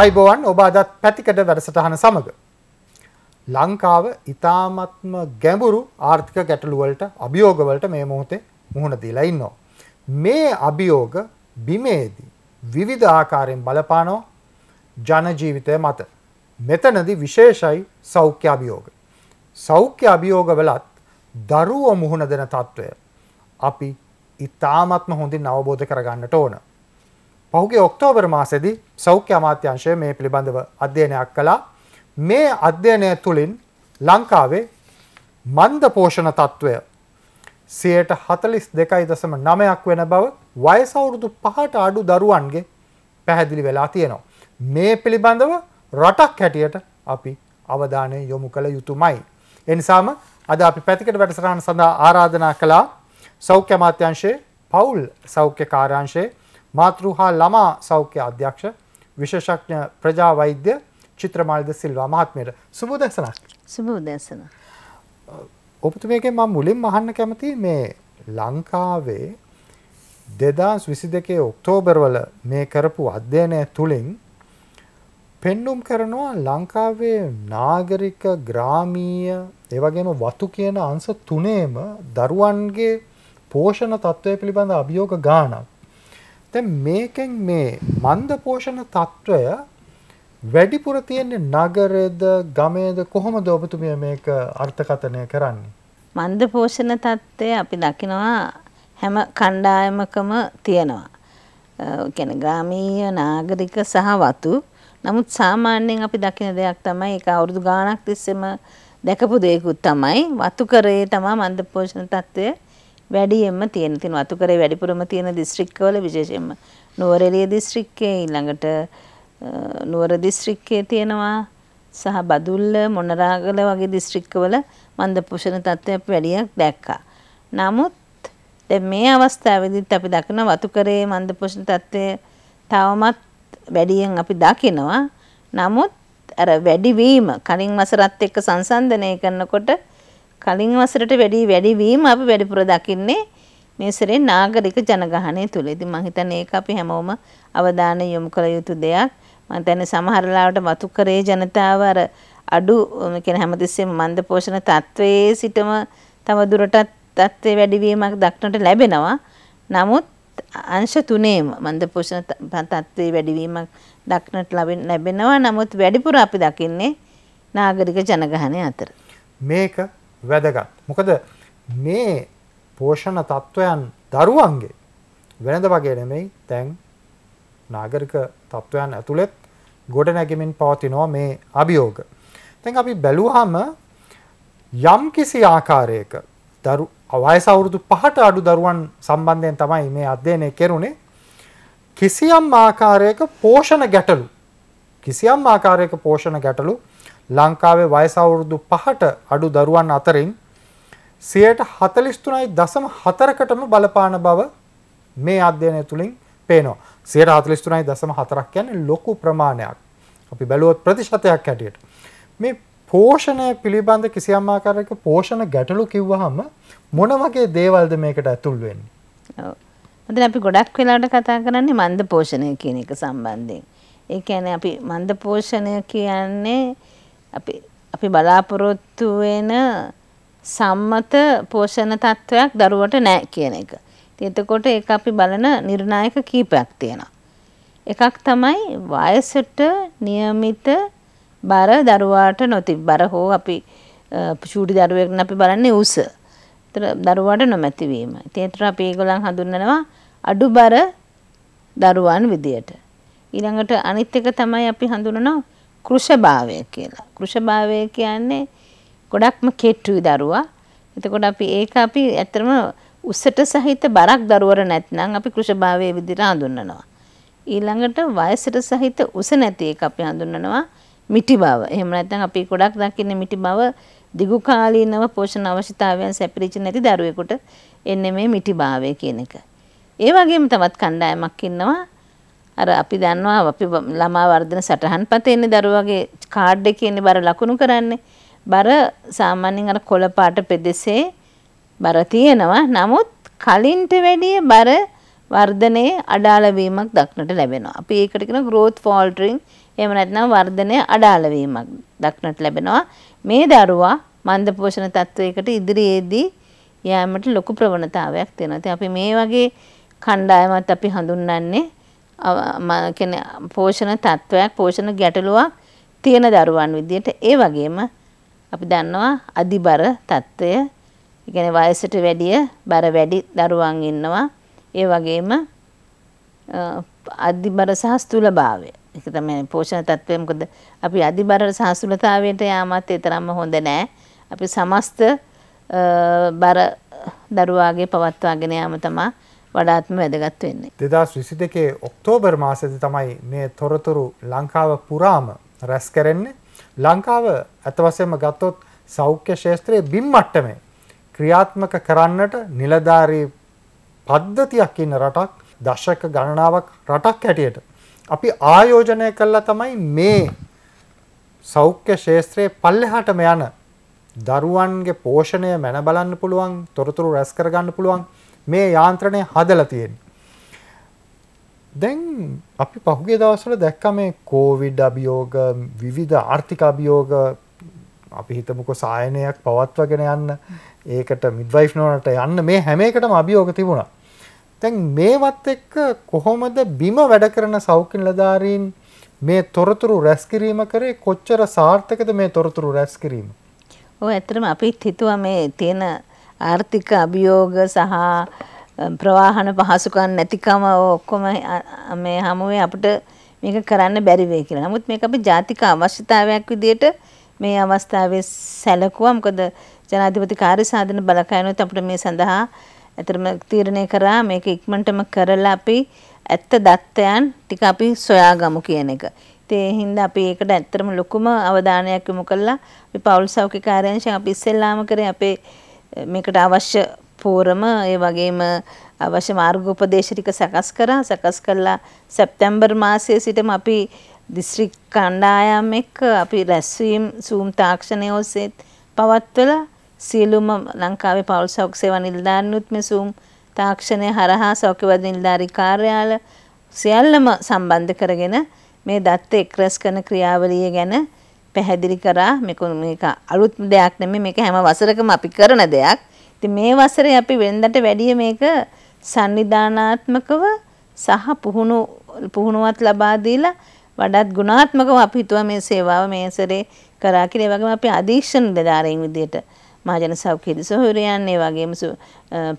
අයිබෝවන් ඔබ අදත් පැතිකට වැඩසටහන සමඟ. ලංකාව ඉතාමත්ම ගැඹුරු ආර්ථික ගැටලුවලට අභියෝගවලට මේ මොහොතේ මුහුණ දීලා ඉන්නවා. මේ අභියෝග බිමේදී විවිධ ආකාරයෙන් බලපානෝ ජනජීවිතය මත. මෙතනදි විශේෂයි සෞඛ්‍ය අභියෝග. සෞඛ්‍ය අභියෝගවලත් දරුවෝ මුහුණ දෙන තත්ත්වය අපි ඉතාමත්ම හොඳින් අවබෝධ කරගන්නට ඕන. පහුගේ ඔක්තෝබර් මාසේදී සෞඛ්‍ය අමාත්‍යංශය මේ පිළිබඳව අධ්‍යයනයක් කළා. මේ අධ්‍යයනය තුළින් ලංකාවේ මන්ද පෝෂණ තත්ත්වය සියයට හතලිස් දෙකයි දසම නමයක් වෙන බව වයසවුරුදු පහට අඩු දරුවන්ගේ පැහැදිලි වෙලා තියෙනවා. මේ පිළිබඳව රටක් හැටියට අපි අවධානය යොමු කළ යුතුමයි. එනිසාම අද අපි පැතිකට වැඩසටහන සඳහා ආරාධනා කළා සෞඛ්‍ය මාත්‍යංශයේ පවුල් සෞඛ්‍ය කාර්යංශයේ මාතෘ හා ළමා සෞඛ්‍ය අධ්‍යක්ෂ විශේෂඥ ප්‍රජා වෛද්‍ය චිත්‍රමාල්ද සිල්වා මහත්මයට සුබ උදැසනක්. සුබ උදැසන. ඔබතුමියගෙන් මම මුලින්ම අහන්න කැමතියි මේ ලංකාවේ 2022 ඔක්තෝබර් වල මේ කරපු අධ්‍යයනය තුලින් පෙන්눔 කරනවා ලංකාවේ නාගරික ග්‍රාමීය ඒ වගේම වතු කියන අංශ තුනේම දරුවන්ගේ පෝෂණ තත්ත්වය පිළිබඳ අභියෝග ගාණක් දැන් මේකෙන් මේ මන්ද පෝෂණ తত্ত্বය වැඩිපුර තියෙන්නේ නගරෙද ගමේද කොහොමද ඔබතුමිය මේක අර්ථකථනය කරන්නේ? මන්ද පෝෂණ తত্ত্বය අපි දකිනවා හැම කණ්ඩායමකම තියෙනවා. කියන්නේ ග්‍රාමීය නාගරික සහ වතු. නමුත් සාමාන්‍යයෙන් අපි දකින දෙයක් තමයි ඒක අවුරුදු ගාණක් තිස්සේම දැකපු දෙයකුත් තමයි වතුකරයේ තමයි මන්ද පෝෂණ తত্ত্বය වැඩියෙන්ම තියෙන තින අතුකරේ වැඩිපුරම තියෙන දිස්ත්‍රික්කවල විශේෂයෙන්ම නුවරඑළිය දිස්ත්‍රික්කයේ ඊළඟට නුවර දිස්ත්‍රික්කයේ තියෙනවා සහ බදුල්ල මොනරාගල වගේ දිස්ත්‍රික්කවල මන්ද පෝෂණ තත්ත්වයක් වැඩියක් දැක්කා. නමුත් දැන් මේ අවස්ථාවේදීත් අපි දකින වතුකරේ මන්ද පෝෂණ තත්ත්වය තවමත් වැඩියෙන් අපි දකිනවා. නමුත් අර වැඩිවීම කලින් වසරත් එක්ක සංසන්දනය කරනකොට කලින් වසරට වැඩි වැඩිවීම අපි වැඩිපුර දකින්නේ මේ සරේ නාගරික ජනගහනය තුළ. ඉතින් මම හිතන්නේ ඒක අපි හැමෝම අවධානය යොමු කළ යුතු දෙයක්. මම හිතන්නේ සමහර ලාවට වතුකරේ ජනතාව අර අඩු කියන හැමතිස්සෙම මන්ද පෝෂණ තත්වයේ සිටම තම දුරටත් තත්ත්වේ වැඩිවීමක් දක්නට ලැබෙනවා. නමුත් අංශ තුනේම මන්ද පෝෂණ තත්ත්වේ වැඩිවීමක් දක්නට ලැබෙනවා. නමුත් වැඩිපුර අපි දකින්නේ නාගරික ජනගහනය අතර. මේක වැදගත්. මොකද මේ පෝෂණ තත්ත්වයන් දරුවන්ගේ වෙනද වගේ නෙමෙයි තැන් නාගරික තත්ත්වයන් ඇතුළෙත් ගොඩ නැගෙමින් පවතිනවා මේ අභියෝග. තැන් අපි බැලුවහම යම් කිසි ආකාරයක දරු අවය සවුරුදු පහට අඩු දරුවන් සම්බන්ධයෙන් තමයි මේ අධ්‍යයනය කෙරුණේ කිසියම් ආකාරයක පෝෂණ ගැටලු කිසියම් ආකාරයක පෝෂණ ගැටලු ලංකාවේ වයස අවුරුදු 5ට අඩු දරුවන් අතරින් 43.4කටම බලපාන බව මේ අධ්‍යයනය තුලින් පේනවා. 43.4ක් කියන්නේ ලොකු ප්‍රමාණයක්. අපි බැලුවොත් ප්‍රතිශතයක් හැටියට. මේ පෝෂණය පිළිබඳ කිසියම් ආකාරයක පෝෂණ ගැටලු කිව්වහම මොන වගේ දේවල්ද මේකට ඇතුල් වෙන්නේ? ඔව්. දැන් අපි ගොඩක් වෙලාවට කතා කරන්නේ මන්ද පෝෂණය කියන එක සම්බන්ධයෙන්. ඒ කියන්නේ අපි මන්ද පෝෂණය කියන්නේ අපි අපි බලාපොරොත්තු වෙන සම්මත පෝෂණ තත්ත්වයක් දරුවට නැහැ කියන එක. එතකොට ඒක අපි බලන නිර්ණායක කීපයක් තියෙනවා. එකක් තමයි වයසට નિયમિત බර දරුවාට නොතිබ බර හෝ අපි චූටි දරුවෙක් අපි බලන්නේ උස. ඒතර දරුවාට නොමැති වීම. ඒතර අපි ඒගොල්ලන් හඳුන්වනවා අඩු බර දරුවන් විදියට. ඊළඟට අනිත් එක තමයි අපි හඳුන්වනවා කෘෂභාවය කියලා. කෘෂභාවය කියන්නේ ගොඩක්ම කෙට්ටුයි දරුවා. එතකොට අපි ඒක අපි ඇත්තම උසට සහිත බරක් දරුවර නැත්නම් අපි කෘෂභාවයේ විදිහට හඳුන්වනවා. ඊළඟට වයසට සහිත උස නැති එක අපි හඳුන්වනවා මිටි බව. එහෙම නැත්නම් අපි ගොඩක් දකින්නේ මිටි බව දිගු කාලීනව පෝෂණ අවශ්‍යතාවයන් සැපිරිච්ච නැති දරුවෙකුට එන්නේ මේ මිටි භාවය කියන එක. ඒ වගේම තවත් කණ්ඩායමක් ඉන්නවා අර අපි දන්නවා අපි ළමා වර්ධන සටහන් පතේ ඉන්නේ දරුවගේ කාඩ් එකේ ඉන්නේ බර ලකුණු කරන්නේ. බර සාමාන්‍යයෙන් අර කොළ පාට පෙදෙසේ බර තියෙනවා. නමුත් කලින්ට වැඩිය බර වර්ධනයේ අඩාල වීමක් දක්නට ලැබෙනවා. අපි ඒකට කියන growth faltering එහෙම නැත්නම් වර්ධනයේ අඩාල වීමක් දක්නට ලැබෙනවා. මේ දරුවා මන්ද පෝෂණ තත්වයකට ඉදිරියේදී යෑමට ලොකු ප්‍රවණතාවයක් තියෙනවා. ඉතින් අපි මේ වගේ කණ්ඩායමත් අපි හඳුන්වන්නේ පෝෂණ තත්ත්වයක් පෝෂණ ගැටලුවක් තියෙන දරුවන් විදියට ඒ වගේම අපි දන්නවා අධිබර තත්ත්වය කියන්නේ වයසට වැඩිය බර වැඩි දරුවන් ඉන්නවා ඒ වගේම අධිබර සහ ස්තුලභාවය ඒක තමයි පෝෂණ තත්ත්වය මොකද අපි අධිබර සහ ස්තුලතාවයට යාමත් ඒ තරම්ම හොඳ නෑ අපි සමස්ත බර දරුවාගේ පවත්වාගෙන යාම තමයි වඩාත්ම වැදගත් වෙන්නේ. දෙදස් විසි දෙකේ ඔක්තෝබර් මාසද තමයි මේ තොරතුරු ලංකාව පුරාම රැස් කරන්නේ. ලංකාව ඇතවසයම ගත්තොත් සෞඛ්‍ය ශේත්‍රයේ බිම්මට්ටමේ ක්‍රියාත්මක කරන්නට නිලධාරී පද්ධතියක් ඉන්න රටක් දශක ගණනාවක් රටක් හැටියට. අපි ආයෝජනය කල්ලා තමයි මේ සෞඛ්‍ය ශේත්‍රයේ පල්ලෙහාටම යන දරුවන්ගේ පෝෂණය මැන බලන්න පුළුවන් තොරතුරු රැස් කරගන්න පුළුවන් මේ යාන්ත්‍රණය හදලා තියෙන්නේ. දැන් අපි පහුගිය දවස්වල දැක්ක මේ කෝවිඩ් අභියෝග විවිධ ආර්ථික අභියෝග අපි හිතමුකෝ සායනයක් පවත්වගෙන යන්න ඒකට මිඩ්වයිෆ් නෝනට යන්න මේ හැම එකටම අභියෝග තිබුණා. දැන් මේවත් එක්ක කොහොමද බිම වැඩ කරන සෞඛ්‍ය නිලධාරීන් මේ තොරතුරු රැස් කිරීම කරේ කොච්චර සාර්ථකද මේ තොරතුරු රැස් කිරීම? ඔව් ඇත්තටම අපිත් හිතුවා මේ තියෙන ආර්ථික අභියෝග සහ ප්‍රවාහන පහසුකම් නැතිකම ඔක්කොම මේ හමුවේ අපිට මේක කරන්න බැරි වෙයි කියලා. නමුත් මේක අපි ජාතික අවශ්‍යතාවයක් විදිහට මේ අවස්ථාවේ සැලකුවා. මොකද ජනාධිපති කාර්ය සාධන බලකයනොත් අපිට මේ සඳහා ඇතරම තීරණය කරා මේක ඉක්මනටම කරලා අපි ඇත්ත දත්තයන් ටික අපි සොයාගමු කියන එක. ඒ හින්දා අපි ඒකට ඇත්තටම ලොකුම අවධානයක් යොමු කළා. අපි පෞල් සෞඛ්‍ය කාර්යාංශයෙන් අපි ඉස්සෙල්ලාම කරේ අපේ මේකට අවශ්‍ය පෝරම ඒ වගේම අවශ්‍ය මාර්ගෝපදේශ ටික සකස් කරා සකස් කළා සැප්තැම්බර් මාසයේ සිටම අපි දිස්ත්‍රික් කණ්ඩායම් එක්ක අපි රැස්වීම් සූම් තාක්ෂණය ඔස්සේ පවත්වලා සියලුම ලංකාවේ පවුල් සෞඛ්‍ය සේවා නිලධාරීනුත් මේ සූම් තාක්ෂණය හරහා සෞඛ්‍යවද නිලධාරී කාර්යාල සියල්ලම සම්බන්ධ කරගෙන මේ දත්ත එක්රැස් කරන ක්‍රියාවලිය ගැන පැහැදිලි කරා මේක මේක අලුත් දෙයක් නෙමෙයි මේක හැම වසරකම අපි කරන දෙයක්. ඉතින් මේ වසරේ අපි වෙනදට වැඩිය මේක sannidanaathmakaව සහ පුහුණු පුහුණුවත් ලබා දීලා වඩාත් ගුණාත්මකව අපි හිතුවා මේ සේවාව මේ සැරේ කරා කියලා. ඒ වගේම අපි අධීක්ෂණ දෙදාරයින් විදියට මහජන සෞඛ්‍ය දිසහොරයන් ඒ වගේම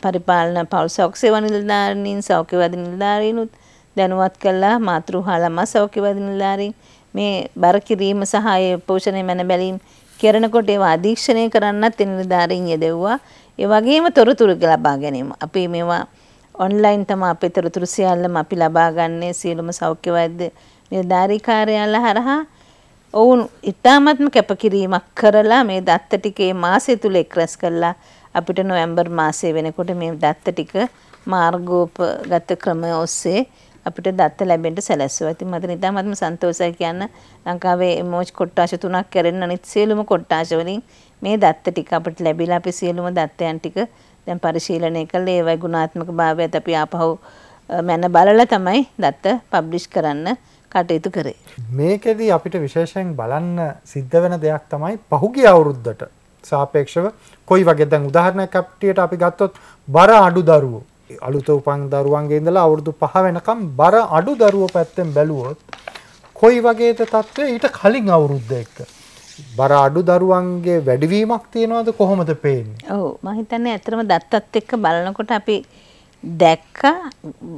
පරිපාලන පවුල් සෞඛ්‍ය නිලධාරීන් සෞඛ්‍යවාදී නිලධාරීනුත් දැනුවත් කළා මාතෘහාලම සෞඛ්‍යවදිනලාරින් මේ බර කිරීම සහ ඒ පෝෂණය මැන බැලීම් කරනකොට ඒවා අධීක්ෂණය කරන්නත් ඒ නිලධාරීන් යෙදෙව්වා. ඒ වගේම තොරතුරු ලබා ගැනීම. අපි මේවා ඔන්ලයින් තමයි අපේ තොරතුරු සියල්ලම අපි ලබා ගන්නේ සියලුම සෞඛ්‍ය වෛද්‍ය නිලධාරී කාර්යාල හරහා. ඔවුන් ඉතාමත්ම කැපකිරීමක් කරලා මේ දත්ත ටිකේ මාසය තුල එක්රැස් කළා. අපිට නොවැම්බර් මාසයේ වෙනකොට මේ දත්ත ටික මාර්ගෝපගත ක්‍රමය ඔස්සේ අපිට දත්ත ලැබෙන්න සැලැස්සුවා. ඉතින් මට නිතාමත්ම සන්තෝෂයි කියන්න ලංකාවේ මෝච් කොට්ටාශ තුනක් කරෙන්න අනිත් සියලුම කොට්ටාශ වලින් මේ දත්ත ටික අපිට ලැබිලා අපි සියලුම දත්තයන් ටික දැන් පරිශීලනය කළේ ඒවයි ගුණාත්මක භාවයත් අපි ආපහු මැන බලලා තමයි දත්ත පබ්ලිෂ් කරන්න කටයුතු කරේ. මේකෙදී අපිට විශේෂයෙන් බලන්න සිද්ධ වෙන දෙයක් තමයි පහුගිය අවුරුද්දට සාපේක්ෂව කොයි වගේ දැන් උදාහරණයක් අපිට අපි ගත්තොත් බර අඩු දරුවෝ අලුත උපන් දරුවන්ගේ ඉඳලා අවුරුදු 5 වෙනකම් බර අඩු දරුවෝ පැත්තෙන් බැලුවොත් කොයි වගේද තත්ත්වය ඊට කලින් අවුරුද්ද එක්ක බර අඩු දරුවන්ගේ වැඩිවීමක් තියෙනවද කොහොමද පේන්නේ ඔව් මම හිතන්නේ ඇත්තටම දත්තත් එක්ක බලනකොට අපි දැක්ක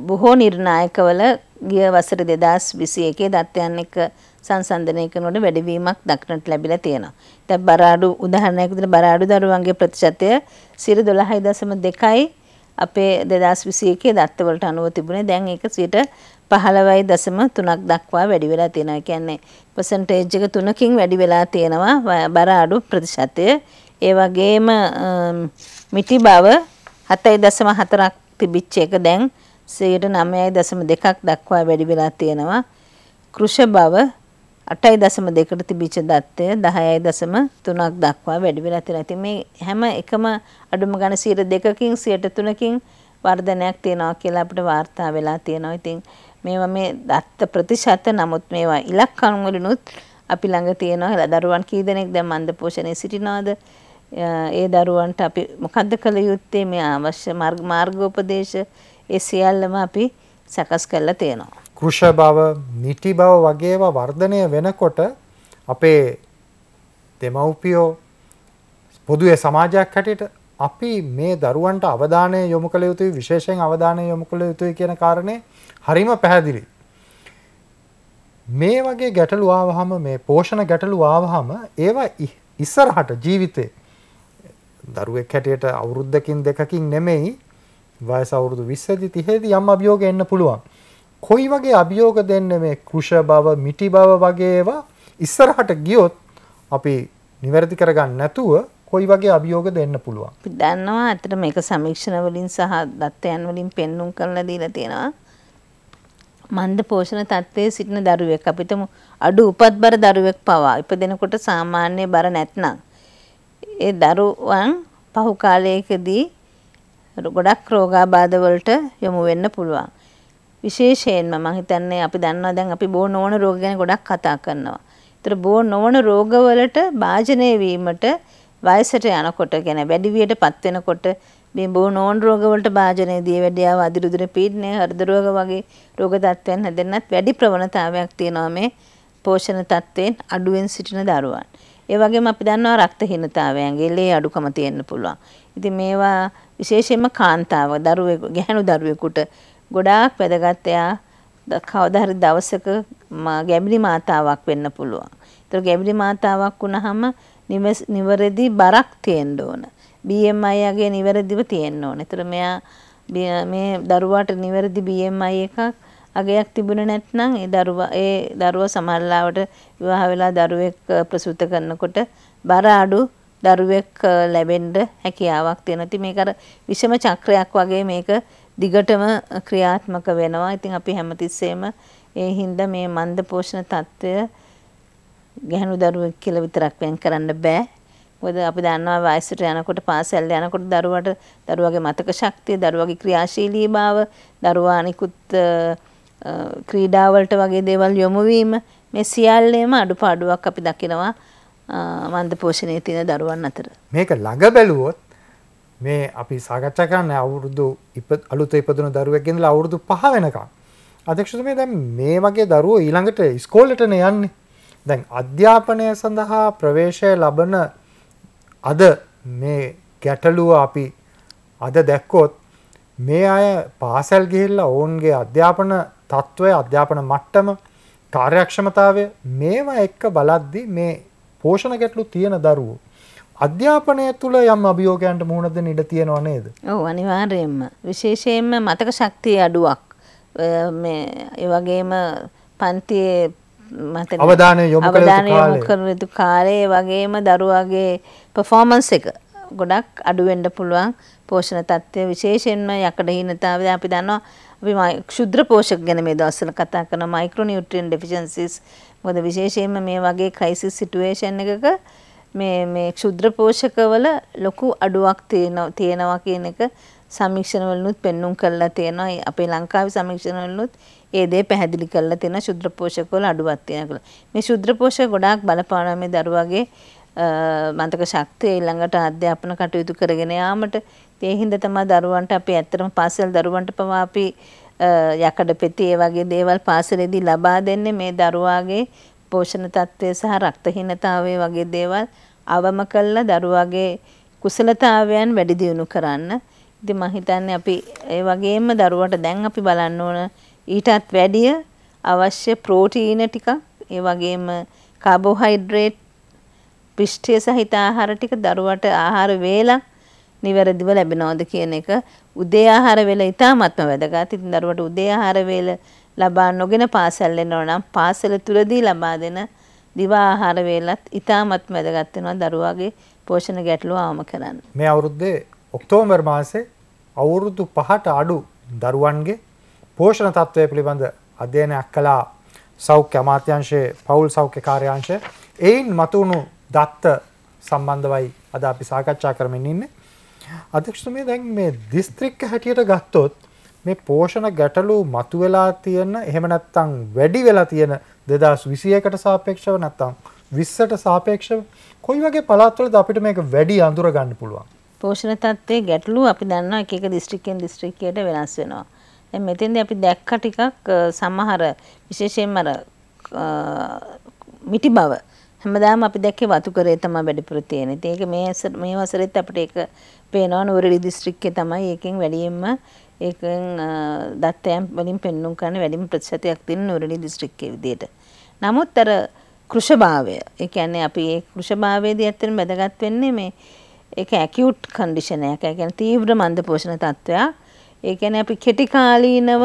බොහෝ නිර්ණායකවල ගිය වසර 2021 දත්තයන් එක්ක සංසන්දනය කරනකොට වැඩිවීමක් දක්නට ලැබිලා තියෙනවා. දැන් බර අඩු උදාහරණයක් විදිහට බර අඩු දරුවන්ගේ ප්‍රතිශතය 12.2යි අපේ 2021 දත්තවලට අනුව තිබුණේ දැන් ඒක 15.3ක් දක්වා වැඩි වෙලා තියෙනවා. ඒ කියන්නේ percentage එක 3කින් වැඩි වෙලා තියෙනවා බර අඩු ප්‍රතිශතය. ඒ වගේම මිටි බව 7.4ක් තිබිච්ච එක දැන් 9.2ක් දක්වා වැඩි වෙලා තියෙනවා. කෘෂ බව 8.2කට තිබිච්ච දත්තය 10.3ක් දක්වා වැඩි වෙලා තියෙනවා. ඉතින් මේ හැම එකම අඩුම ගාන 2%කින් 3%කින් වර්ධනයක් තියෙනවා කියලා අපිට වාර්තා වෙලා තියෙනවා. ඉතින් මේවා මේ දත්ත ප්‍රතිශත නමුත් මේවා ඉලක්ක අනුවලිනුත් අපි ළඟ තියෙනවා. එලා දරුවන් කී දෙනෙක් දැන් මන්ද පෝෂණයේ සිටිනවද? ඒ දරුවන්ට අපි මොකද්ද කළ යුත්තේ මේ අවශ්‍ය මාර්ගෝපදේශ ඒ සියල්ලම අපි සකස් කරලා තියෙනවා. කෘෂ බව, නිටි බව වගේව වර්ධනය වෙනකොට අපේ දෙමව්පියෝ පොදුවේ සමාජයක් හැටියට අපි මේ දරුවන්ට අවධානය යොමු කළ යුතුයි විශේෂයෙන් අවධානය යොමු කළ යුතුයි කියන කාරණේ හරිම පැහැදිලි. මේ වගේ ගැටලු ආවහම මේ පෝෂණ ගැටලු ආවහම ඒවා ඉස්සරහට ජීවිතේ දරුවෙක් හැටියට අවුරුද්දකින් දෙකකින් නෙමෙයි වයස අවුරුදු 20 30 යම් අභියෝග එන්න පුළුවන්. කොයි වගේ අභියෝග දෙන්න මේ කෘෂ බව මිටි බව වගේවා ඉස්සරහට ගියොත් අපි නිවැරදි කරගන්න නැතුව කොයි වගේ අභියෝග දෙන්න පුළුවන් දන්නවා ඇතට මේක සමීක්ෂණ වලින් සහ දත්තයන් වලින් පෙන්නුම් කරලා දීලා තියෙනවා මන්ද පෝෂණ තත්ත්වයේ සිටින දරුවෙක් අපිටම අඩු උපත් බර දරුවෙක් පවා ඉපදෙනකොට සාමාන්‍ය බර නැත්නම් ඒ දරුවන් පහු කාලයකදී ගොඩක් රෝගාබාධ වලට යොමු වෙන්න පුළුවන්. විශේෂයෙන්ම මම හිතන්නේ අපි දන්නවා දැන් අපි බෝ නොවන රෝග ගැන ගොඩක් කතා කරනවා. ඒතර බෝ නොවන රෝගවලට භාජනය වීමට වයසට යනකොට ගැන වැඩි වියටපත් වෙනකොට මේ බෝ නොවන රෝගවලට භාජනය දී වැඩියව අදිරුදුර පීඩනය හෘද රෝග වගේ රෝග තත්ත්වයන් හැදෙන්නත් වැඩි ප්‍රවණතාවයක් තියෙනවා මේ පෝෂණ තත්ත්වයෙන් අඩුවෙන් සිටින දරුවන්. ඒ වගේම අපි දන්නවා රක්තහීනතාවයන්ගේ ලේ අඩුකම තියෙන්න පුළුවන්. ඉතින් මේවා විශේෂයෙන්ම කාන්තාව දරුවෙකු ගැහැණු දරුවෙකුට ගොඩාක් වැදගත් එයා කවදා හරි දවසක ගැඹිරි මාතාවක් වෙන්න පුළුවන්. ඒතර ගැඹිරි මාතාවක් වුණාම නිවැරදි බරක් තියෙන්න ඕන. BMI යගේ නිවැරදිව තියෙන්න ඕන. ඒතර මෙයා මේ දරුවාට නිවැරදි BMI එකක් අගයක් තිබුණේ නැත්නම් ඒ දරුවා ඒ දරුවා සමහරලාවට විවාහ වෙලා දරුවෙක් ප්‍රසූත කරනකොට බර අඩු දරුවෙක් ලැබෙන්න හැකියාවක් තියෙනවා. ඉතින් මේක අර විෂම චක්‍රයක් වගේ මේක දිගටම ක්‍රියාත්මක වෙනවා. ඉතින් අපි හැමතිස්සෙම ඒ හින්දා මේ මන්ද පෝෂණ తত্ত্বය ගැහණු දරුවෙක් කියලා විතරක් වෙන් කරන්න බෑ. මොකද අපි දන්නවා වයසට යනකොට පාසල් යනකොට දරුවාට දරුවාගේ මතක ශක්තිය, දරුවාගේ ක්‍රියාශීලීභාව, දරුවා අනිකුත් ක්‍රීඩා වලට වගේ දේවල් යොමු වීම මේ සියල්ලේම අඩුපාඩුවක් අපි දකිනවා මන්ද පෝෂණයේ තියෙන දරුවන් අතර. මේක ළඟ බැලුවොත් මේ අපි සාකච්ඡා කරන්නේ අවුරුදු අලුත ඉපදුන දරුවෙක් ගෙනලා අවුරුදු 5 වෙනකම්. අධ්‍යක්ෂතුමේ දැන් මේ වගේ දරුවෝ ඊළඟට ඉස්කෝලේටනේ යන්නේ. දැන් අධ්‍යාපනය සඳහා ප්‍රවේශය ලබන අද මේ ගැටලුව අපි අද දැක්කොත් මේ අය පාසැල් ගිහිල්ලා ඔවුන්ගේ අධ්‍යාපන තත්ත්වය අධ්‍යාපන මට්ටම කාර්යක්ෂමතාවය මේවා එක්ක බලද්දි මේ පෝෂණ ගැටලු තියෙන දරුවෝ අධ්‍යාපනය තුළ යම් අභියෝගයන්ට මුහුණ දෙන්න ඉඩ තියෙනව නේද? ඔව් අනිවාර්යයෙන්ම. විශේෂයෙන්ම මතක ශක්තිය අඩුවක්. මේ ඒ වගේම පන්තියේ මතක අවධානය යොමු කළ යුතු කාලේ අවධානය යොමු කළ යුතු කාලේ වගේම දරුවාගේ පර්ෆෝමන්ස් එක ගොඩක් අඩු වෙන්න පුළුවන්. පෝෂණ තත්ත්වය විශේෂයෙන්ම යකඩ හීනතාවද අපි දන්නවා අපි ක්ෂුද්‍ර පෝෂක ගැන මේ දවස්වල කතා කරන මයික්‍රෝ නියුට්‍රියන් ඩෙෆිෂන්සිස් මොකද විශේෂයෙන්ම මේ වගේ ක්‍රයිසිස් සිටුේෂන් එකක මේ මේ ක්ෂුද්‍ර පෝෂකවල ලොකු අඩුවක් තියෙනවා කියන එක සමීක්ෂණවලනුත් පෙන්눔 කරලා තියෙනවා. අපේ ලංකාවේ සමීක්ෂණවලනුත් ඒ දේ පැහැදිලි කරලා තියෙනවා ශුද්‍ර පෝෂකවල අඩුවක් තියෙනවා මේ ශුද්‍ර පෝෂක ගොඩාක් බලපානවා මේ දරුවගේ මන්තක ශක්තිය ඊළඟට අධ්‍යාපන කටයුතු කරගෙන යාමට ඒ හින්දා තමයි දරුවන්ට අපි ඇත්තටම පාසල් දරුවන්ට පවා අපි යකඩ පෙති ඒ වගේ දේවල් පාසලේදී ලබා දෙන්නේ මේ දරුවාගේ පෝෂණ තත්ත්වය සහ රක්තහීනතාවය වගේ දේවල් අවම කළා දරුවාගේ කුසලතාවයන් වැඩි දියුණු කරන්න. ඉතින් මම හිතන්නේ අපි ඒ වගේම දරුවට දැන් අපි බලන්න ඕන ඊටත් වැඩිය අවශ්‍ය ප්‍රෝටීන ටිකක් ඒ වගේම කාබෝහයිඩ්‍රේට් පිෂ්ඨය සහිත ආහාර ටික දරුවට ආහාර වේලක් නිවැරදිව ලැබෙනවද කියන එක උදේ ආහාර වේල ඉතාමත්ම වැදගත්. ඉතින් දරුවට උදේ ආහාර වේල ලබා නොගෙන පාසල් එනවා නම් පාසල තුලදී ලබා දෙන දිවා ආහාර වේලත් ඉතාමත් වැදගත් වෙනවා දරුවාගේ පෝෂණ ගැටලුව අවම කරන්න. මේ අවුරුද්දේ ඔක්තෝබර් මාසේ අවුරුදු 5ට අඩු දරුවන්ගේ පෝෂණ තත්ත්වය පිළිබඳ අධ්‍යයනයක් කළා සෞඛ්‍ය අමාත්‍යාංශයේ පවුල් සෞඛ්‍ය කාර්යාංශය. එයින් මතුණු දත්ත සම්බන්ධවයි අද අපි සාකච්ඡා කරමින් ඉන්නේ. අධ්‍යක්ෂතුමනි දැන් මේ දිස්ත්‍රික්ක හැටියට ගත්තොත් මේ පෝෂණ ගැටලු මතුවෙලා තියෙන එහෙම නැත්නම් වැඩි වෙලා තියෙන 2021කට සාපේක්ෂව නැත්නම් 20ට සාපේක්ෂව කොයි වගේ පළාත්වලද අපිට මේක වැඩි අඳුර ගන්න පුළුවන්? පෝෂණ තත්ත්වයේ ගැටලු අපි දන්නවා එක එක දිස්ත්‍රික්කෙන් දිස්ත්‍රික්කයට වෙනස් වෙනවා. දැන් මෙතෙන්දී අපි දැක්ක ටිකක් සමහර විශේෂයෙන්ම අර මිටි බව හැමදාම අපි දැක්කේ වතු කරේ තමයි වැඩිපුර තියෙන්නේ. ඉතින් ඒක මේ මේ වසරෙත් අපිට ඒක පේනවා නුවරඑළිය දිස්ත්‍රික්කේ තමයි ඒකෙන් වැඩියෙන්ම ඒකෙන් දත්තයන් වලින් පෙන්නුම් කරන වැඩිම ප්‍රතිශතයක් තියෙන නුවරණි දිස්ත්‍රික්කයේ විදියට. නමුත් අර කෘෂභාවය. ඒ කියන්නේ අපි ඒ කෘෂභාවයේදී ඇත්තටම වැදගත් වෙන්නේ මේ ඒක ඇකියුට් කන්ඩිෂන් එකක්. ඒ කියන්නේ තීව්‍ර මන්දපෝෂණ තත්ත්වයක්. ඒ කියන්නේ අපි කෙටි කාලීනව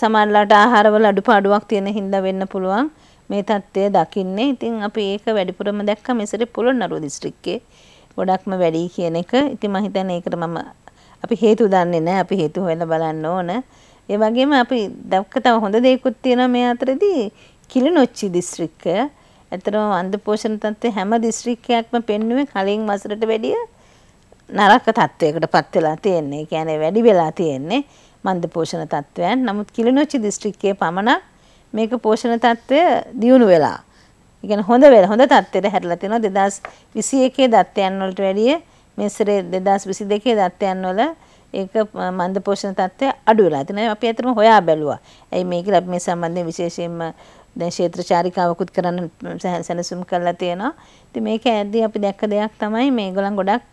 සමහරලාට ආහාරවල අඩුපාඩුවක් තියෙන හින්දා වෙන්න පුළුවන් මේ தත්ත්වය දකින්නේ. ඉතින් අපි ඒක වැඩිපුරම දැක්ක මෙසරේ පොළොන්නරුව දිස්ත්‍රික්කයේ. ගොඩක්ම වැඩි කියන එක. ඉතින් මම හිතන්නේ ඒකට මම අපි හේතු දන්නේ නැහැ. අපි හේතු හොයලා බලන්න ඕන. ඒ වගේම අපි දක්ක තව හොඳ දෙයක්ත් තියෙනවා මේ අතරේදී කිලිනොච්චි දිස්ත්‍රික්කය. ඇත්තටම අන්ධ පෝෂණ තත්ත්වය හැම දිස්ත්‍රික්කයක්ම පෙන්වුවේ කලින් වසරට වැඩිය නරක තත්ත්වයකටපත් වෙලා තියෙන්නේ. කියන්නේ වැඩි වෙලා තියෙන්නේ මන්ද පෝෂණ තත්ත්වයන්. නමුත් කිලිනොච්චි දිස්ත්‍රික්කයේ පමණක් මේක පෝෂණ තත්ත්වය දියුණු වෙලා. ඒ කියන්නේ හොඳ වෙලා හොඳ තත්ත්වයට හැරිලා තියෙනවා 2021 දත්තයන් වලට වැඩිය මෙසරේ 2022 දත්තයන් වල ඒක මන්ද පෝෂණ තත්ත්වය අඩු වෙලා තියෙනවා. අපි ඇත්තටම හොයා බැලුවා. ඇයි මේක අපි මේ සම්බන්ධයෙන් විශේෂයෙන්ම දැන් ක්ෂේත්‍ර චාරිකාවකුත් කරන්න සැලසුම් කරලා තියෙනවා. ඉතින් මේක ඇද්දී අපි දැක්ක දෙයක් තමයි මේගොල්ලන් ගොඩක්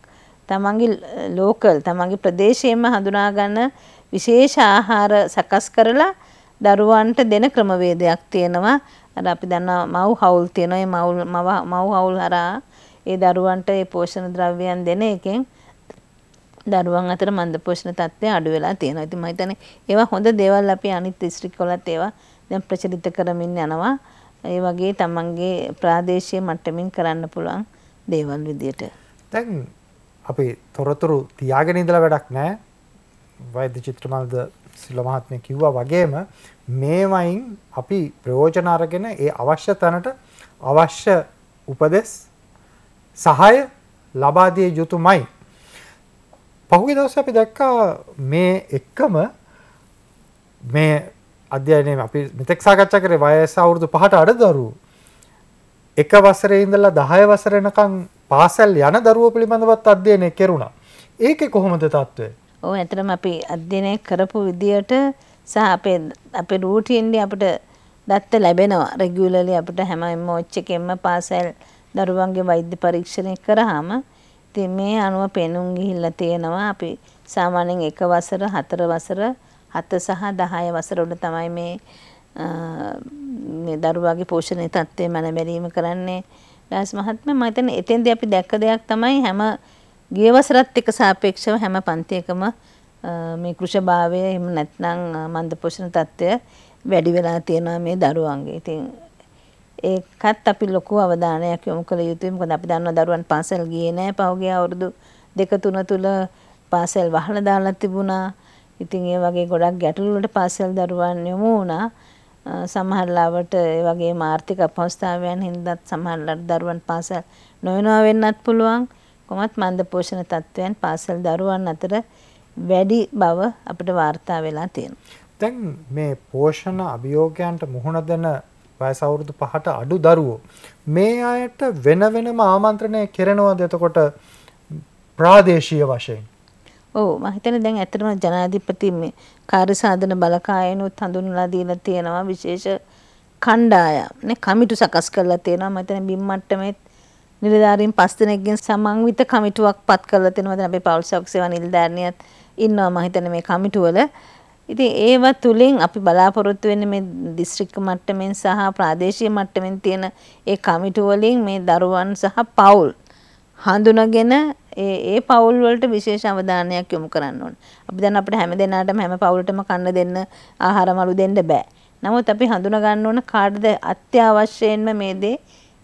තමන්ගේ ලෝකල් තමන්ගේ ප්‍රදේශයෙන්ම හඳුනා ගන්න විශේෂ ආහාර සකස් කරලා දරුවන්ට දෙන ක්‍රමවේදයක් තියෙනවා. අර අපි දන්නා මව් හවුල් තියෙනවා. මේ මව් මව් හවුල් හරහා ඒ දරුවන්ට ඒ පෝෂණ ද්‍රව්‍යයන් දෙන එකෙන් දරුවන් අතර මන්ද පෝෂණ තත්ත්වය අඩු වෙලා තියෙනවා. ඉතින් මම හිතන්නේ ඒවා හොඳ දේවල් අපි අනිත් දිස්ත්‍රික්කවලත් ඒවා දැන් ප්‍රචලිත කරමින් යනවා. ඒ වගේ තමන්ගේ ප්‍රාදේශීය මට්ටමින් කරන්න පුළුවන් දේවල් විදියට. දැන් අපේ තොරතුරු තියාගෙන ඉඳලා වැඩක් නැහැ. වෛද්‍ය චිත්‍රමල්ද සිල්ල මහත්මය කිව්වා වගේම මේවයින් අපි ප්‍රයෝජන අරගෙන ඒ අවශ්‍ය තැනට අවශ්‍ය උපදෙස් සහාය ලබා දිය යුතුමයි. පහුගිය දවසේ අපි දැක්කා මේ එක්කම මේ අධ්‍යයනයේ අපි මෙතෙක් සාකච්ඡා කරේ වයස අවුරුදු 5ට අඩ දරුවෝ එක වසරේ ඉඳලා 10 වසර වෙනකන් පාසල් යන දරුවෝ පිළිබඳවත් අධ්‍යයනය කෙරුණා. ඒකේ කොහොමද තත්ත්වය? ඔව් ඇත්තටම අපි අධ්‍යයනය කරපු විදියට සහ අපේ අපේ රූටින් අපිට දත්ත ලැබෙනවා රෙගියුලර්ලි අපිට හැම MOH එකෙන්ම පාසල් දරුවන්ගේ වෛද්‍ය පරීක්ෂණය කරාම ඉතින් මේ අනුව පෙනුම් ගිහිල්ලා තියෙනවා අපි සාමාන්‍යයෙන් එක වසර හතර වසර හත සහ 10 වසර උඩ තමයි මේ මේ දරුවාගේ පෝෂණය තත්ත්වය මනබැලීම කරන්නේ ඩාස් මහත්මයා මම හිතන්නේ එතෙන්දී අපි දැක්ක දෙයක් තමයි හැම ගිය වසරත් එක්ක සාපේක්ෂව හැම පන්තියකම මේ කෘෂභාවය එහෙම නැත්නම් මන්ද පෝෂණ තත්ත්වය වැඩි වෙලා තියෙනවා මේ දරුවන්ගේ. ඉතින් ඒකත් අපි ලොකු අවධානයක් යොමු කළ යුතුයි. මොකද අපි දන්නවා දරුවන් පාසල් ගියේ නැහැ. පහුගිය අවුරුදු දෙක තුන තුල පාසල් වහලා දාලා තිබුණා. ඉතින් ඒ වගේ ගොඩක් ගැටලු වලට පාසල් දරුවන් යොමු වුණා. සමහර ලාවට ඒ වගේ ආර්ථික අපහසුතාවයන් හින්දාත් සමහර දරුවන් පාසල් නොයනවා වෙන්නත් පුළුවන්. කොහොමත් මන්ද පෝෂණ තත්ත්වයන් පාසල් දරුවන් අතර වැඩි බව අපිට වාර්තා වෙලා තියෙනවා. දැන් මේ පෝෂණ අභියෝගයන්ට මුහුණ දෙන වයස අවුරුදු 5ට අඩු දරුවෝ මේ අයට වෙන වෙනම ආමන්ත්‍රණය කෙරෙනවද එතකොට ප්‍රාදේශීය වශයෙන් ඔව් මම හිතන්නේ දැන් ඇත්තටම ජනාධිපති මේ කාර්යසාධන බලකායනොත් හඳුන්වලා දීලා තියෙනවා විශේෂ කණ්ඩායම් නේ කමිටු සකස් කරලා තියෙනවා මම හිතන්නේ බිම් මට්ටමේත් නිලධාරීන් පස් දෙනෙක්ගෙන් සමන්විත කමිටුවක් පත් කරලා තියෙනවා දැන් අපේ පෞල් සෞඛ්‍ය සේවා නිලධාරිනියත් ඉන්නවා මම හිතන්නේ මේ කමිටුවල ඉතින් ඒව තුලින් අපි බලාපොරොත්තු වෙන්නේ මේ දිස්ත්‍රික්ක මට්ටමින් සහ ප්‍රාදේශීය මට්ටමින් තියෙන ඒ කමිටු වලින් මේ දරුවන් සහ පවුල් හඳුනගෙන ඒ ඒ පවුල් වලට විශේෂ අවධානයක් යොමු කරන්න ඕනේ. අපි දැන් අපිට හැම දිනාටම හැම පවුලටම කන්න දෙන්න ආහාර මළු දෙන්න බෑ. නමුත් අපි හඳුනා ගන්න ඕන කාටද අත්‍යවශ්‍යයෙන්ම මේ දේ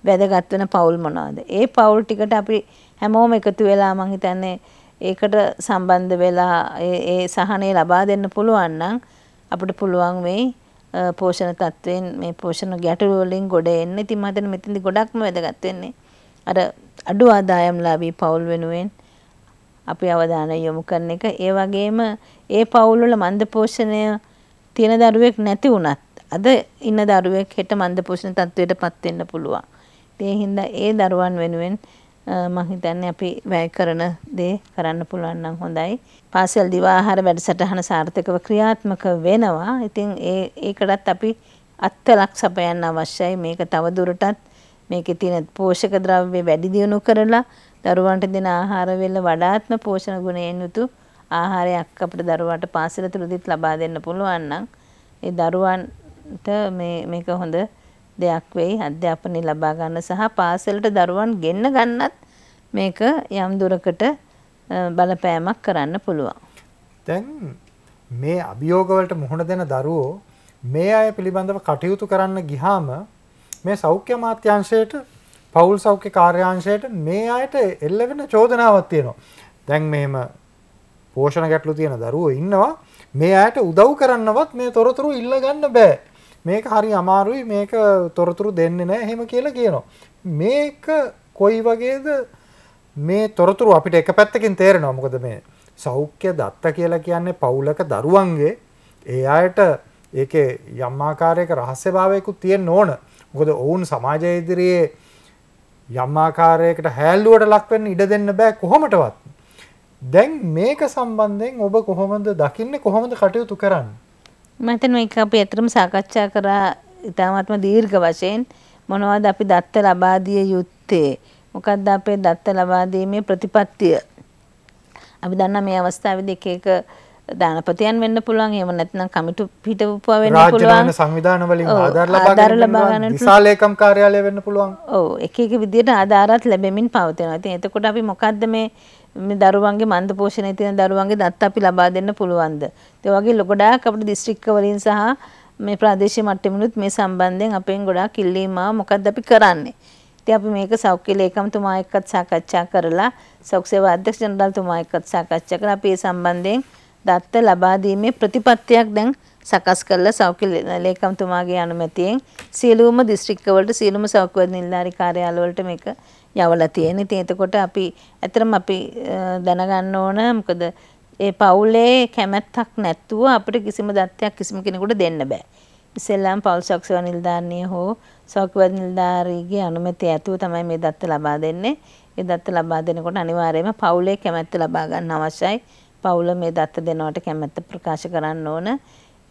වැදගත් වෙන පවුල් මොනවාද? ඒ පවුල් ටිකට අපි හැමෝම එකතු වෙලා මං හිතන්නේ ඒකට සම්බන්ධ වෙලා ඒ සහනය ලබා දෙන්න පුළුවන් නම් අපිට පුළුවන් වෙයි පෝෂණ තත්වයෙන් මේ පෝෂණ ගැටලු වලින් ගොඩ එන්න. ඉතින් මම හිතන්නේ මෙතෙන්දි ගොඩක්ම වැදගත් වෙන්නේ අර අඩු ආදායම්ලාභී පවුල් වෙනුවෙන් අපි අවධානය යොමු කරන එක. ඒ වගේම ඒ පවුල් වල මන්ද පෝෂණය තියෙන දරුවෙක් නැති වුණත් අද ඉන්න දරුවෙක් හෙට මන්ද පෝෂණ තත්වයටපත් වෙන්න පුළුවන්. ඒ හින්දා ඒ දරුවන් වෙනුවෙන් මම හිතන්නේ අපි වැය කරන දේ කරන්න පුළුවන් නම් හොඳයි. පාසල් දිවාහාර වැඩසටහන සාර්ථකව ක්‍රියාත්මක වෙනවා. ඉතින් ඒ ඒකටත් අපි අත්ලක් සපයන්න අවශ්‍යයි. මේක තව දුරටත් මේකේ තියෙන පෝෂක ද්‍රව්‍ය වැඩි දියුණු කරලා දරුවන්ට දෙන ආහාර වල වඩාත්ම පෝෂණ ගුණයෙන් යුතු ආහාරයක් අපිට දරුවන්ට පාසල තුලදීත් ලබා දෙන්න පුළුවන් නම් ඒ දරුවන්ට මේ මේක හොඳ දෙයක් වෙයි අධ්‍යාපනය ලබා ගන්න සහ පාසලට දරුවන් ගෙන්න ගන්නත් මේක යම් දුරකට බලපෑමක් කරන්න පුළුවන්. දැන් මේ අභියෝගවලට මුහුණ දෙන දරුවෝ මේ අය පිළිබඳව කටයුතු කරන්න ගිහාම මේ සෞඛ්‍ය මාත්‍යංශයට පවුල් සෞඛ්‍ය කාර්යාංශයට මේ අයට එල්ලවෙන චෝදනාවක් තියෙනවා. දැන් මෙහෙම පෝෂණ ගැටලු තියෙන දරුවෝ ඉන්නවා මේ අයට උදව් කරන්නවත් මේ තොරතුරු ඉල්ල ගන්න බෑ. මේක හරි අමාරුයි මේක තොරතුරු දෙන්නේ නැහැ එහෙම කියලා කියනවා. මේක කොයි වගේද මේ තොරතුරු අපිට එක පැත්තකින් තේරෙනවා. මොකද මේ සෞඛ්‍ය දත්ත කියලා කියන්නේ පවුලක දරුවන්ගේ ඒ අයට ඒකේ යම් ආකාරයක රහස්‍යභාවයකුත් තියෙන්න ඕන. මොකද ඔවුන් සමාජය ඉදිරියේ යම් ආකාරයකට හැල්ලුවට ලක් වෙන්න ඉඩ දෙන්න බෑ කොහොමටවත්. දැන් මේක සම්බන්ධයෙන් ඔබ කොහොමද දකින්නේ කොහොමද කටයුතු කරන්නේ? මතන එක අපි ඇතරම සාකච්ඡා කරා ඉතාමත්ම දීර්ඝ වශයෙන් මොනවද අපි දත්ත ලබා දිය යුත්තේ මොකක්ද අපේ දත්ත ලබා දීමේ ප්‍රතිපත්තිය අපි දන්නා මේ අවස්ථාවේදී එක එක දානපතියන් වෙන්න පුළුවන් එහෙම නැත්නම් කමිටු පිටවපුවා වෙන්න පුළුවන් රාජ්‍යන සංවිධාන වලින් ආධාර ලබා ගන්න විශාලේකම් කාර්යාලය වෙන්න පුළුවන් ඔව් එක එක විදියට ආධාරات ලැබෙමින් පවතිනවා. ඉතින් එතකොට අපි මොකද්ද මේ මේ දරුවන්ගේ මන්ද පෝෂණය තියෙන දරුවන්ගේ දත් අපි ලබා දෙන්න පුළුවන්ද? ඒ වගේ ලොගඩාක් අපේ දිස්ත්‍රික්ක වලින් සහ මේ ප්‍රාදේශීය මට්ටමිනුත් මේ සම්බන්ධයෙන් අපෙන් ගොඩාක් ඉල්ලීම් ආවා මොකද්ද අපි කරන්නේ? ඉතින් අපි මේක සෞඛ්‍ය ලේකම්තුමා එක්කත් සාකච්ඡා කරලා සෞඛ්‍ය සේවා අධ්‍යක්ෂ ජනරාල්තුමා එක්කත් සාකච්ඡා කරලා අපි මේ සම්බන්ධයෙන් දත්ත ලබා දීමේ ප්‍රතිපත්තියක් දැන් සකස් කරලා සෞඛ්‍ය ලේකම්තුමාගේ අනුමැතියෙන් සියලුම දිස්ත්‍රික්කවලට සියලුම සෞඛ්‍යවේද නිලධාරී කාර්යාලවලට මේක යවලා තියෙන. ඉතින් එතකොට අපි ඇත්තටම අපි දැනගන්න ඕන මොකද ඒ පවුලේ කැමැත්තක් නැතුව අපිට කිසිම දත්තයක් කිසිම කෙනෙකුට දෙන්න බෑ. ඉස්සෙල්ලාම පවුල් සෞඛ්‍ය නිලධාරිනිය හෝ සෞඛ්‍යවේද නිලධාරීගේ අනුමැතිය ඇතුව තමයි මේ දත්ත ලබා දෙන්නේ. ඒ දත්ත ලබා දෙනකොට අනිවාර්යයෙන්ම පවුලේ කැමැත්ත ලබා ගන්න අවශ්‍යයි. පවුල මේ දත්ත දෙනවට කැමැත්ත ප්‍රකාශ කරන්න ඕන.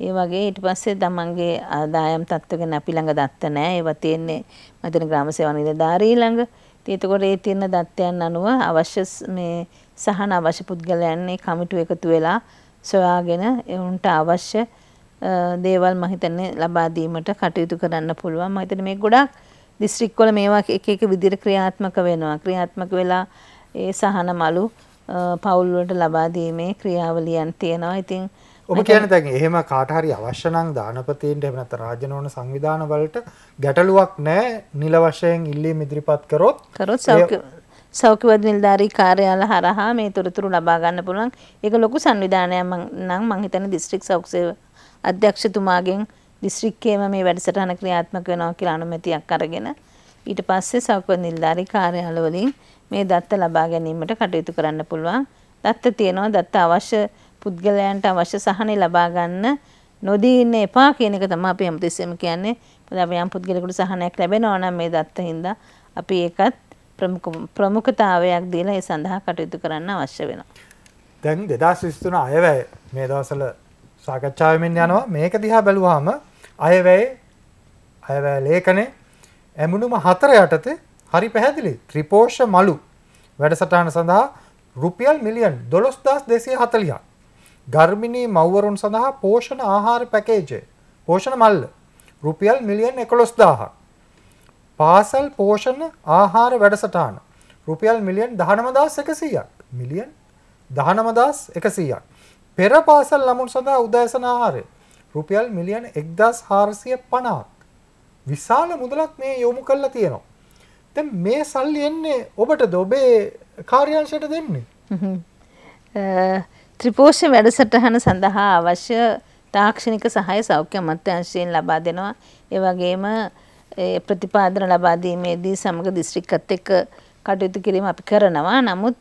ඒ වගේ ඊට පස්සේ තමන්ගේ ආදායම් තත්ත්ව ගැන අපි ළඟ දත්ත නැහැ. ඒවා තියෙන්නේ මතන ග්‍රාම සේවා නිලධාරී ළඟ. ඉතින් ඒතකොට ඒ තියෙන දත්තයන් අනුව අවශ්‍ය මේ සහන අවශ්‍ය පුද්ගලයන් මේ කමිටු එකතු වෙලා සොයාගෙන ඒවුන්ට අවශ්‍ය දේවල් මම හිතන්නේ ලබා දීමට කටයුතු කරන්න පුළුවන්. මම හිතන්නේ මේ ගොඩක් දිස්ත්‍රික්කවල මේවා එක එක විදිහට ක්‍රියාත්මක වෙනවා. ක්‍රියාත්මක වෙලා ඒ සහන මලු පවුල් වලට ලබා දීමේ ක්‍රියාවලියන් තියෙනවා. ඉතින් ඔබ කියන දැන් එහෙම කාටහරි අවශ්‍යනං ධානපතීන්ට එමනත රාජනෝන සංවිධාන වලට ගැටලුවක් නෑ නිල වශයෙන් ඉල්ලී මිදිරිපත් කරොත් කරොත් සෞඛ්‍යවද නිලධාරී කාර්යාල හරහා මේ තොරතුරු ලබා ගන්න පුළුවන් ඒක ලොකු සංවිධානයක් නම් මං හිතන දිස්ත්‍රික් සෞඛ්‍ය අධ්‍යක්ෂතුමාගෙන් දිස්ත්‍රික්කයේම මේ වැඩසටහන ක්‍රියාත්මක වෙනවා කියලා අනුමැතියක් අරගෙන ඊට පස්සේ සෞඛ්‍ය නිලධාරී කාර්යාල වලින් මේ දත්ත ලබා ගැනීමට කටයුතු කරන්න පුළුවන් දත්ත තියෙනවා දත්ත අවශ්‍ය පුද්ගලයන්ට අවශ්‍ය සහනය ලබා ගන්න නොදී ඉන්න එපා කියන එක තමයි අපි හැමතිස්සෙම කියන්නේ. මොකද අපි යම් පුද්ගලයෙකුට සහනයක් ලැබෙනවා නම් මේ දත්ත හින්දා අපි ඒකත් ප්‍රමුඛ ප්‍රමුඛතාවයක් දීලා ඒ සඳහා කටයුතු කරන්න අවශ්‍ය වෙනවා. දැන් 2023 අයවැය මේ දවස්වල සාකච්ඡාවෙමින් යනවා. මේක දිහා බැලුවාම අයවැය අයවැය ලේඛනේ ඇමුණුම 4 යටතේ හරි පැහැදිලි ත්‍රිපෝෂ මලු වැඩසටහන සඳහා රුපියල් මිලියන් 12240ක් ගර්මිණී මව්වරුන් සඳහා පෝෂණ ආහාර පැකේජය පෝෂණ මල්ල රුපියල් මිලියන් 11000ක් පාසල් පෝෂණ ආහාර වැඩසටහන රුපියල් මිලියන් 19100ක් මිලියන් 19100ක් පෙර පාසල් ළමුන් සඳහා උදෑසන ආහාරය රුපියල් මිලියන් 1450ක් විශාල මුදලක් මේ යොමු කරලා තියෙනවා දැන් මේ සල්ලි එන්නේ ඔබටද ඔබේ කාර්යාංශයට දෙන්නේ ත්‍රිපෝෂ වැඩසටහන සඳහා අවශ්‍ය තාක්ෂණික සහය සෞඛ්‍ය අමාත්‍යාංශයෙන් ලබා දෙනවා. ඒ වගේම ප්‍රතිපාදන ලබා දීමේදී සමග දිස්ත්‍රික්කත් එක්ක කටයුතු කිරීම අපි කරනවා. නමුත්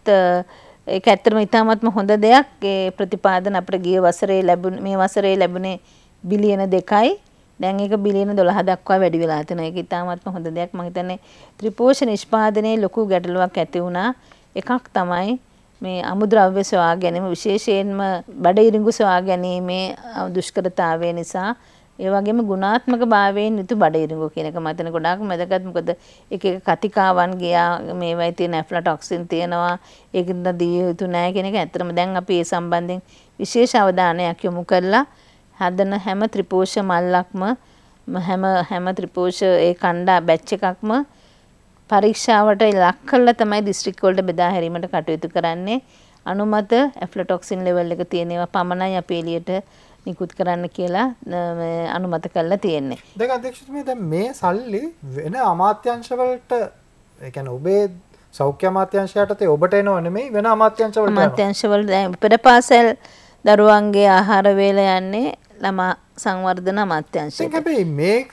ඒක ඇත්තටම ඉතාමත්ම හොඳ දෙයක්. ඒ ප්‍රතිපාදන අපිට ගිය වසරේ ලැබුණ මේ වසරේ ලැබුණේ බිලියන 2යි. දැන් ඒක බිලියන 12 දක්වා වැඩි වෙලා තියෙනවා. ඒක ඉතාමත්ම හොඳ දෙයක්. මම හිතන්නේ ත්‍රිපෝෂ නිෂ්පාදනයේ ලොකු ගැටලුවක් ඇති වුණා. එකක් තමයි මේ අමුද්‍රව්‍ය සොයා ගැනීම විශේෂයෙන්ම බඩඉරිඟු සොයා ගැනීමේ දුෂ්කරතාවය නිසා ඒ වගේම ගුණාත්මක භාවයෙන් යුතු බඩඉරිඟු කියන එක මතන ගොඩාක් වැදගත් මොකද එක එක කතිකාවන් ගියා මේවයි තියෙන ඇෆ්ලටොක්සින් තියෙනවා ඒකින්ද දිය යුතු නෑ කියන එක ඇත්තටම දැන් අපි ඒ සම්බන්ධයෙන් විශේෂ අවධානයක් යොමු කරලා හදන හැම ත්‍රිපෝෂ මල්ලක්ම හැම හැම ත්‍රිපෝෂ ඒ කණ්ඩා බැච් එකක්ම පරීක්ෂාවට ඉලක්ක කරලා තමයි දිස්ත්‍රික් වලට බෙදා හැරීමට කටයුතු කරන්නේ. අනුමත ඇෆ්ලොටොක්සින් ලෙවල් එක තියෙන ඒවා පමණයි අපි එළියට නිකුත් කරන්න කියලා අනුමත කරලා තියෙන්නේ. දැන් අධ්‍යක්ෂතුමනි දැන් මේ සල්ලි වෙන අමාත්‍යංශවලට ඒ කියන්නේ ඔබේ සෞඛ්‍ය අමාත්‍යංශයටත් ඔබට එනව නෙමෙයි වෙන අමාත්‍යංශවලට. අමාත්‍යංශවල දැන් පෙරපාසල් දරුවන්ගේ ආහාර වේල යන්නේ ළමා සංවර්ධන අමාත්‍යංශයට. හැබැයි මේක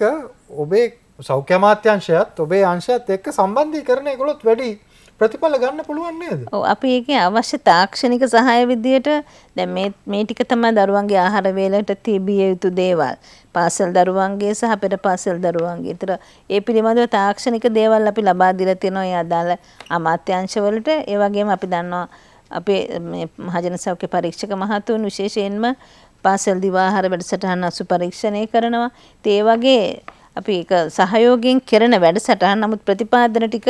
ඔබේ සෞඛ්‍යමාත්‍යංශයත් ඔබේ අංශයත් එක්ක සම්බන්ධී කරන ගොලොත් වැඩි ප්‍රතිඵල ගන්න පුළුවන් නේද? ඔව් අපි ඒකේ අවශ්‍ය තාක්ෂණික සහාය විදියට දැන් මේ මේ ටික තමයි දරුවන්ගේ ආහාර වේලට තිබිය යුතු දේවල්. පාසල් දරුවන්ගේ සහ පෙර පාසල් දරුවන්ගේ. ඒතර ඒ පිළිබඳව තාක්ෂණික දේවල් අපි ලබා දීලා තියෙනවා ඒ අදාළ අමාත්‍යාංශවලට. ඒ වගේම අපි දන්නවා අපේ මේ මහජන සෞඛ්‍ය පරීක්ෂක මහතුන් විශේෂයෙන්ම පාසල් දිවාහාර වැඩසටහන් අසු පරීක්ෂණය කරනවා. ඒ වගේ අපි ඒක සහයෝගයෙන් කරන වැඩසටහන් නමුත් ප්‍රතිපාදන ටික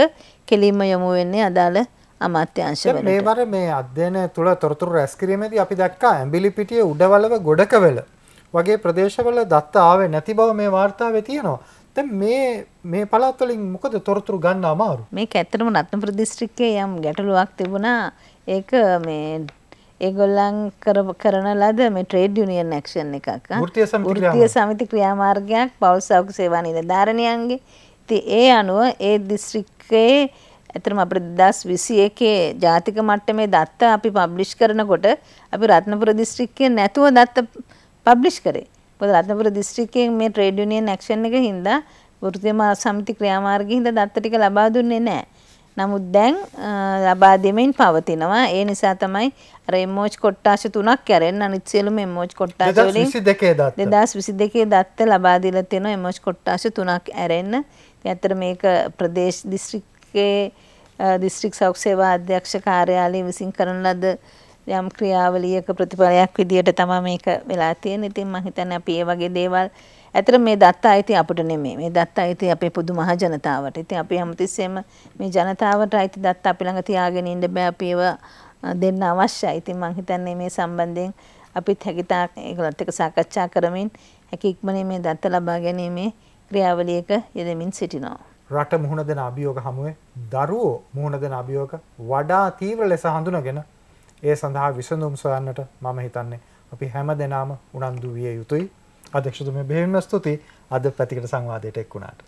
කෙලින්ම යොමු වෙන්නේ අදාළ අමාත්‍යංශ වලට. මේ වර මේ අධ්‍යයනය තුළ තොරතුරු රැස් කිරීමේදී අපි දැක්කා ඇඹිලි පිටියේ උඩවලව ගොඩකවල වගේ ප්‍රදේශවල දත්ත ආවේ නැති බව මේ වාර්තාවේ තියෙනවා. දැන් මේ මේ පළාත් වලින් මොකද තොරතුරු ගන්න අමාරු? මේක ඇත්තටම රත්නපුර දිස්ත්‍රික්කයේ යම් ගැටලුවක් තිබුණා. ඒක මේ ඒගොල්ලන් කරන ලද මේ ට්‍රේඩ් යුනියන් ඇක්ෂන් එකක් වෘත්තීය සමිති ක්‍රියාමාර්ගයක් පවුල් සෞඛ්‍ය සේවා නිලධාරණියන්ගේ. ඉතින් ඒ අනුව ඒ දිස්ත්‍රික්කයේ ඇතරම අපිට 2021 ජාතික මට්ටමේ දත්ත අපි පබ්ලිෂ් කරනකොට අපි රත්නපුර දිස්ත්‍රික්කයේ නැතුව දත්ත පබ්ලිෂ් කරේ. මොකද රත්නපුර දිස්ත්‍රික්කයේ මේ ට්‍රේඩ් යුනියන් ඇක්ෂන් එක හින්දා වෘත්තීය සමිති ක්‍රියාමාර්ගයේ හින්දා දත්ත ටික ලබා දුන්නේ නැහැ. නමුත් දැන් ලබා දෙමින් පවතිනවා. ඒ නිසා තමයි අර එම්මෝච් කොට්ටාශ තුනක් ඇරෙන් අනිත් සියලුම එම්මෝච් කොට්ටාශ වලින් 2022 දත්ත ලබා දීලා තියෙනවා එම්මෝච් කොට්ටාශ තුනක් ඇරෙන්න. ඉතින් ඇත්තට මේක ප්‍රදේශ දිස්ත්‍රික්කයේ දිස්ත්‍රික් සෞඛ්‍ය සේවා අධ්‍යක්ෂ කාර්යාලය විසින් කරන ලද යම් ක්‍රියාවලියක ප්‍රතිඵලයක් විදියට තමයි මේක වෙලා තියෙන්නේ. ඉතින් මම හිතන්නේ අපි මේ වගේ දේවල් ඇතර මේ දත්ත අයිති අපට නෙමේ මේ දත්ත අයිති අපේ පුදු මහ ජනතාවට. ඉතින් අපි හැමතිස්සෙම මේ ජනතාවට අයිති දත්ත අපි ළඟ තියාගෙන ඉන්න බෑ අපි ඒව දෙන්න අවශ්‍යයි. ඉතින් මං හිතන්නේ මේ සම්බන්ධයෙන් අපිත් හැකියතාක් ඒගොල්ලත් එක්ක සාකච්ඡා කරමින් හැකි ඉක්මනින් මේ දත්ත ලබා ගැනීමේ ක්‍රියාවලියක යෙදෙමින් සිටිනවා. රට මුහුණ දෙන අභියෝග හමුවේ දරුවෝ මුහුණ දෙන අභියෝග වඩා තීව්‍ර ලෙස හඳුනගෙන ඒ සඳහා විසඳුම් සොයන්නට මම හිතන්නේ අපි හැම දෙනාම උනන්දු විය යුතුයි. අධ්‍යක්ෂතුමය බෙහෙවින්ම ස්තුති අද පැතිකට සංවාදයට එක් වුණාට.